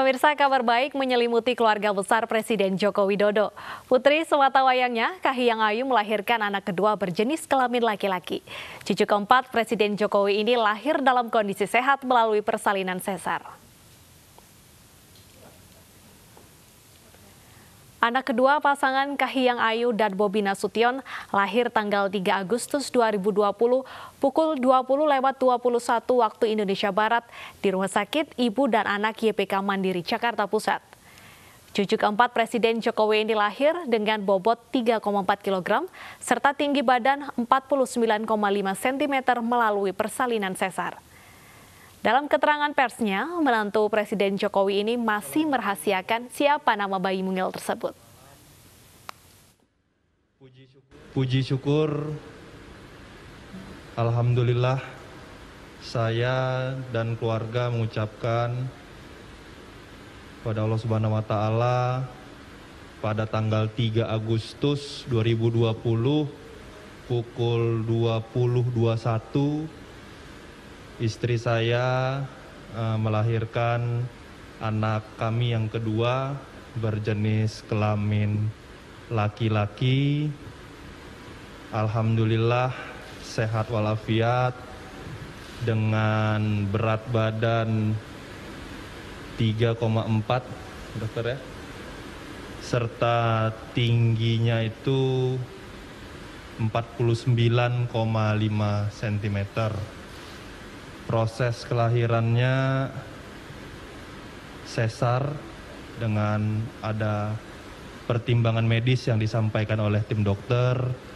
Pemirsa kabar baik menyelimuti keluarga besar Presiden Joko Widodo. Putri semata wayangnya, Kahiyang Ayu melahirkan anak kedua berjenis kelamin laki-laki. Cucu keempat Presiden Jokowi ini lahir dalam kondisi sehat melalui persalinan sesar. Anak kedua pasangan Kahiyang Ayu dan Bobi Nasution lahir tanggal 3 Agustus 2020 pukul 20 lewat 21 waktu Indonesia Barat di Rumah Sakit Ibu dan Anak YPK Mandiri Jakarta Pusat. Cucu keempat Presiden Jokowi ini lahir dengan bobot 3,4 kg serta tinggi badan 49,5 cm melalui persalinan sesar. Dalam keterangan persnya, menantu Presiden Jokowi ini masih merahasiakan siapa nama bayi mungil tersebut. Puji syukur, puji syukur Alhamdulillah saya dan keluarga mengucapkan pada Allah Subhanahu wa taala pada tanggal 3 Agustus 2020 pukul 20.21 istri saya uh, melahirkan anak kami yang kedua berjenis kelamin laki-laki. Alhamdulillah sehat walafiat dengan berat badan 3,4 dokter ya serta tingginya itu 49,5 cm proses kelahirannya sesar dengan ada pertimbangan medis yang disampaikan oleh tim dokter